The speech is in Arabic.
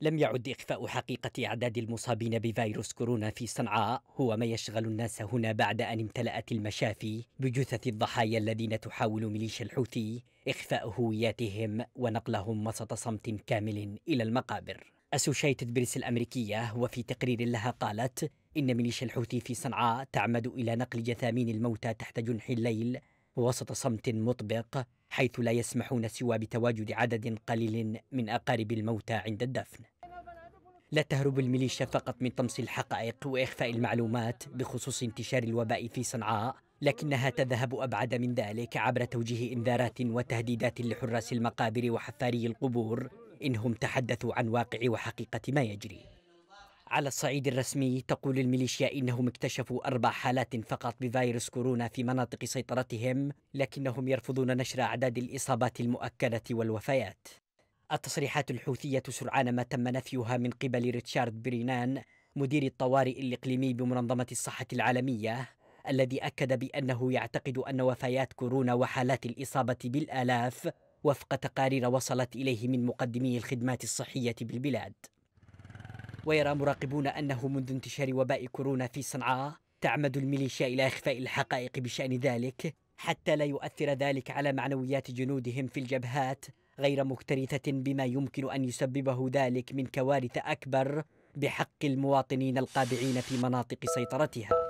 لم يعد إخفاء حقيقة أعداد المصابين بفيروس كورونا في صنعاء هو ما يشغل الناس هنا بعد أن امتلأت المشافي بجثث الضحايا الذين تحاول ميليشيا الحوثي إخفاء هوياتهم ونقلهم وسط صمت كامل إلى المقابر أسوشيتد بريس الأمريكية وفي تقرير لها قالت إن ميليشيا الحوثي في صنعاء تعمد إلى نقل جثامين الموتى تحت جنح الليل وسط صمت مطبق حيث لا يسمحون سوى بتواجد عدد قليل من أقارب الموتى عند الدفن لا تهرب الميليشيا فقط من طمس الحقائق وإخفاء المعلومات بخصوص انتشار الوباء في صنعاء لكنها تذهب أبعد من ذلك عبر توجيه إنذارات وتهديدات لحراس المقابر وحفاري القبور إنهم تحدثوا عن واقع وحقيقة ما يجري على الصعيد الرسمي تقول الميليشيا إنهم اكتشفوا أربع حالات فقط بفيروس كورونا في مناطق سيطرتهم لكنهم يرفضون نشر أعداد الإصابات المؤكدة والوفيات التصريحات الحوثية سرعان ما تم نفيها من قبل ريتشارد برينان مدير الطوارئ الإقليمي بمنظمة الصحة العالمية الذي أكد بأنه يعتقد أن وفيات كورونا وحالات الإصابة بالآلاف وفق تقارير وصلت إليه من مقدمي الخدمات الصحية بالبلاد ويرى مراقبون أنه منذ انتشار وباء كورونا في صنعاء تعمد الميليشيا إلى إخفاء الحقائق بشأن ذلك حتى لا يؤثر ذلك على معنويات جنودهم في الجبهات غير مكترثة بما يمكن أن يسببه ذلك من كوارث أكبر بحق المواطنين القابعين في مناطق سيطرتها